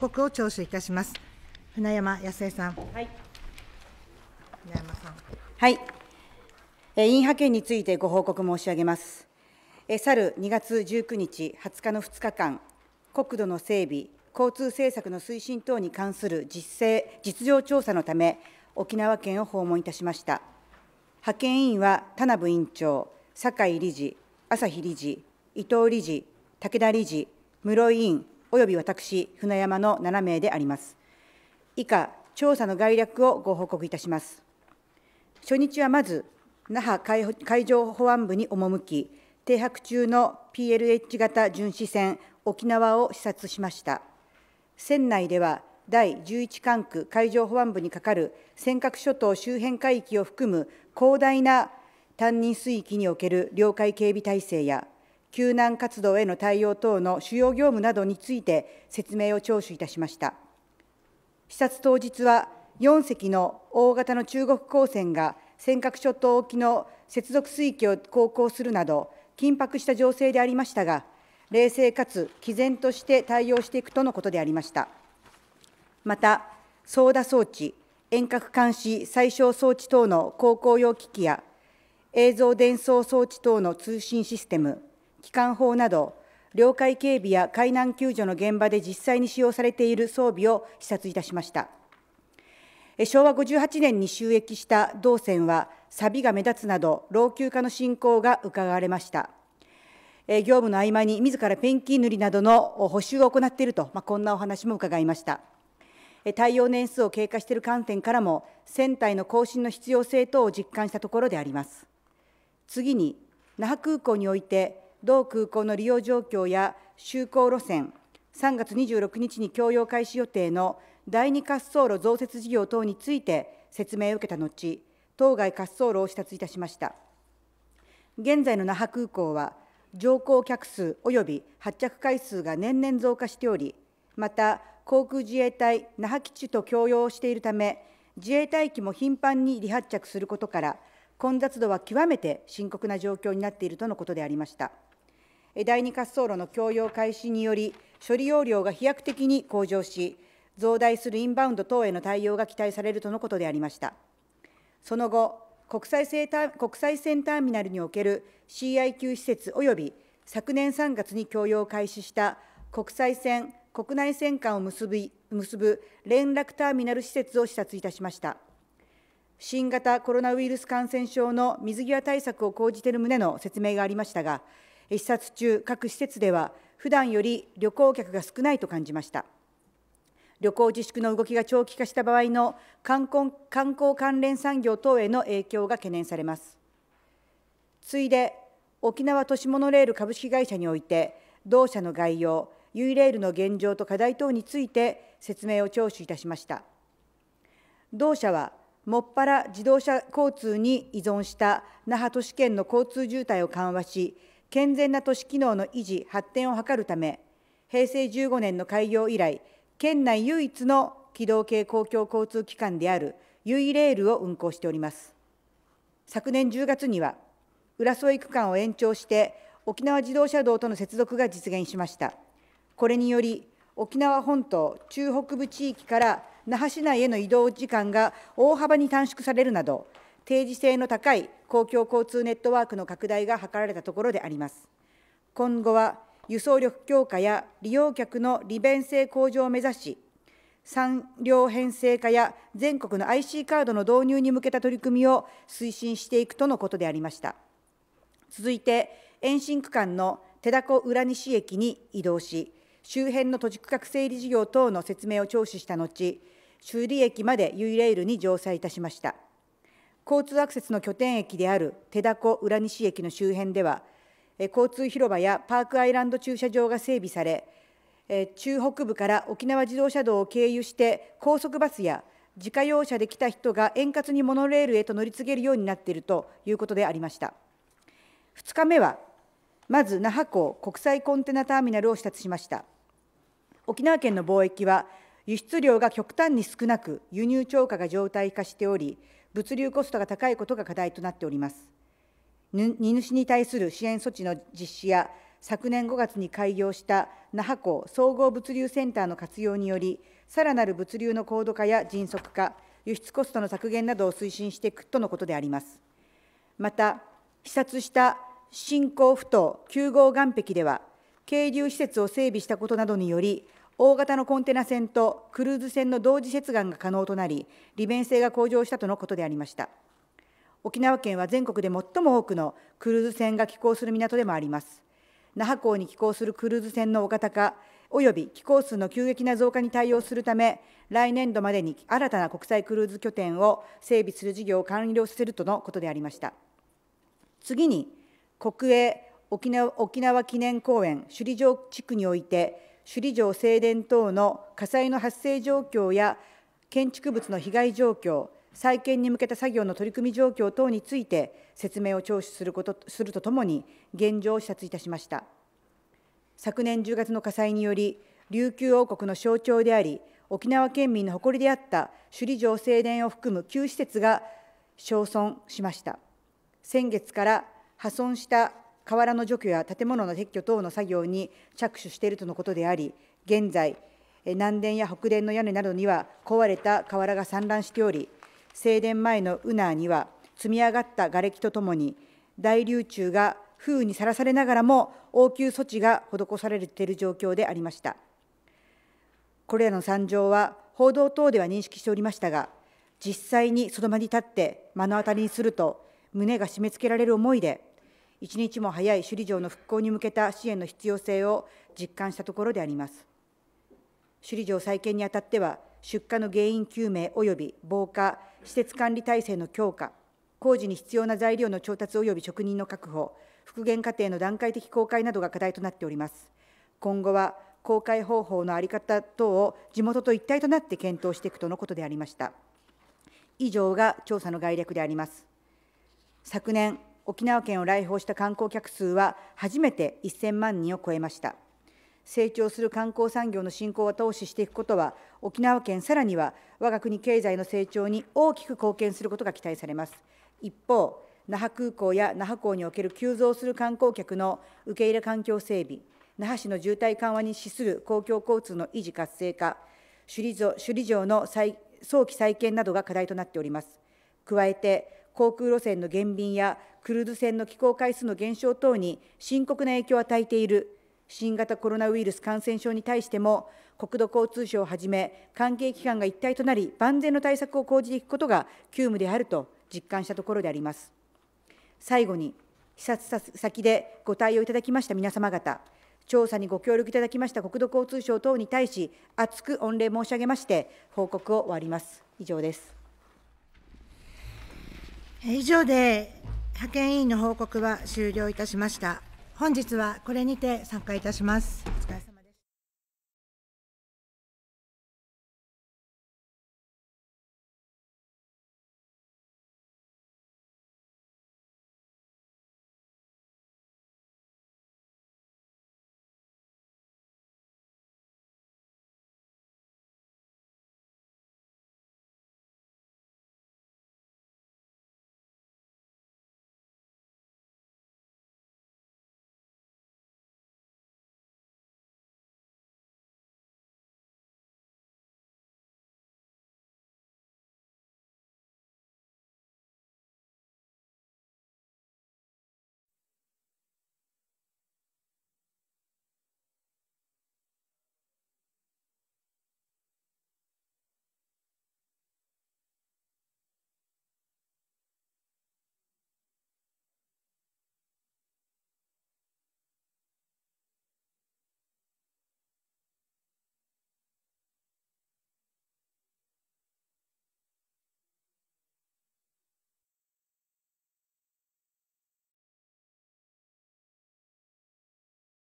告を聴取いたします。船山康江さん。はい。船山さん。はい。え委員派遣についてご報告申し上げます。え去る2月19日、20日の2日間、国土の整備、交通政策の推進等に関する実勢実情調査のため、沖縄県を訪問いたしました。派遣委員は田名部員長、酒井理事、朝日理事、伊藤理事、武田理事、室井委員、および私、船山の7名であります。以下、調査の概略をご報告いたします。初日はまず、那覇海上保安部に赴き、停泊中の PLH 型巡視船沖縄を視察しました。船内では、第11管区海上保安部にかかる尖閣諸島周辺海域を含む広大な担任水域における領海警備体制や、救難活動への対応等の主要業務などについて説明を聴取いたしました。視察当日は、4隻の大型の中国航船が尖閣諸島沖の接続水域を航行するなど、緊迫した情勢でありましたが、冷静かつ毅然として対応していくとのことでありました。また、操舵装置、遠隔監視最小装置等の航行用機器や、映像伝送装置等の通信システム、機関砲など、領海警備や海難救助の現場で実際に使用されている装備を視察いたしました。昭和58年に収益した銅線は、錆が目立つなど、老朽化の進行が伺われました。業務の合間に自らペンキ塗りなどの補修を行っていると、まあ、こんなお話も伺いました。耐用年数を経過している観点からも、船体の更新の必要性等を実感したところであります。次に、那覇空港において、同空港の利用状況や就航路線、3月26日に供用開始予定の第2滑走路増設事業等について説明を受けた後、当該滑走路を視察いたしました。現在の那覇空港は、乗降客数及び発着回数が年々増加しており、また航空自衛隊那覇基地と共用しているため、自衛隊機も頻繁に離発着することから、混雑度は極めて深刻な状況になっているとのことでありました。第2滑走路の供用開始により、処理容量が飛躍的に向上し、増大するインバウンド等への対応が期待されるとのことでありました。その後、国際線タ国際線ターミナルにおける CIQ 施設及び昨年3月に供用を開始した国際線、国内線間を結ぶ結ぶ連絡ターミナル施設を視察いたしました。新型コロナウイルス感染症の水際対策を講じている旨の説明がありましたが、視察中、各施設では、普段より旅行客が少ないと感じました。旅行自粛の動きが長期化した場合の観光観光関連産業等への影響が懸念されます。次いで、沖縄都市モノレール株式会社において、同社の概要、ユイレールの現状と課題等について説明を聴取いたしました。同社は、もっぱら自動車交通に依存した那覇都市圏の交通渋滞を緩和し、健全な都市機能の維持・発展を図るため、平成15年の開業以来、県内唯一の機動系公共交通機関であるゆいレールを運行しております。昨年10月には、浦添区間を延長して、沖縄自動車道との接続が実現しました。これにより、沖縄本島中北部地域から那覇市内への移動時間が大幅に短縮されるなど、定時性の高い公共交通ネットワークの拡大が図られたところであります。今後は輸送力強化や利用客の利便性向上を目指し、産業編成化や全国の IC カードの導入に向けた取り組みを推進していくとのことでありました。続いて、延伸区間の手だこ浦西駅に移動し、周辺の土地区画整理事業等の説明を聴取した後、修理駅まで U レールに乗車いたしました。交通アクセスの拠点駅である手凧浦西駅の周辺では、交通広場やパークアイランド駐車場が整備され、中北部から沖縄自動車道を経由して高速バスや自家用車で来た人が円滑にモノレールへと乗り継げるようになっているということでありました。2日目は、まず那覇港国際コンテナターミナルを視察しました。沖縄県の貿易は輸出量が極端に少なく輸入超過が常態化しており、物流コストが高いことが課題となっております。荷主に対する支援措置の実施や、昨年5月に開業した那覇港総合物流センターの活用により、さらなる物流の高度化や迅速化、輸出コストの削減などを推進していくとのことであります。また、視察した新興ふ頭9号岸壁では、渓流施設を整備したことなどにより、大型のコンテナ船とクルーズ船の同時接岸が可能となり、利便性が向上したとのことでありました。沖縄県は全国で最も多くのクルーズ船が寄港する港でもあります。那覇港に寄港するクルーズ船の大型化、および寄港数の急激な増加に対応するため、来年度までに新たな国際クルーズ拠点を整備する事業を完了させるとのことでありました。次に、国営沖縄沖縄記念公園首里城地区において、首里城正殿等の火災の発生状況や建築物の被害状況、再建に向けた作業の取り組み状況等について説明を聴取することするとともに、現状を視察いたしました。昨年10月の火災により、琉球王国の象徴であり、沖縄県民の誇りであった首里城正殿を含む9施設が焼損しました。先月から破損した瓦の除去や建物の撤去等の作業に着手しているとのことであり、現在、南電や北電の屋根などには壊れた瓦が散乱しており、静電前のウナーには積み上がった瓦礫とともに、大流中が風雨にさらされながらも応急措置が施されている状況でありました。これらの惨状は報道等では認識しておりましたが、実際にその場に立って目の当たりにすると、胸が締め付けられる思いで、一日も早い首里城の復興に向けた支援の必要性を実感したところであります。首里城再建にあたっては、出火の原因究明及び防火、施設管理体制の強化、工事に必要な材料の調達及び職人の確保、復元過程の段階的公開などが課題となっております。今後は公開方法の在り方等を地元と一体となって検討していくとのことでありました。以上が調査の概略であります。昨年、沖縄県を来訪した観光客数は初めて1000万人を超えました成長する観光産業の振興を投資していくことは沖縄県さらには我が国経済の成長に大きく貢献することが期待されます一方那覇空港や那覇港における急増する観光客の受け入れ環境整備那覇市の渋滞緩和に資する公共交通の維持活性化首里城首里城の早期再建などが課題となっております加えて航空路線の減便やクルーズ船の寄港回数の減少等に深刻な影響を与えている新型コロナウイルス感染症に対しても国土交通省をはじめ関係機関が一体となり万全の対策を講じていくことが急務であると実感したところであります最後に視察先でご対応いただきました皆様方調査にご協力いただきました国土交通省等に対し、厚く御礼申し上げまして、報告を終わります。以上です。以上で派遣委員の報告は終了いたしました。本日はこれにて参加いたします。お疲れ様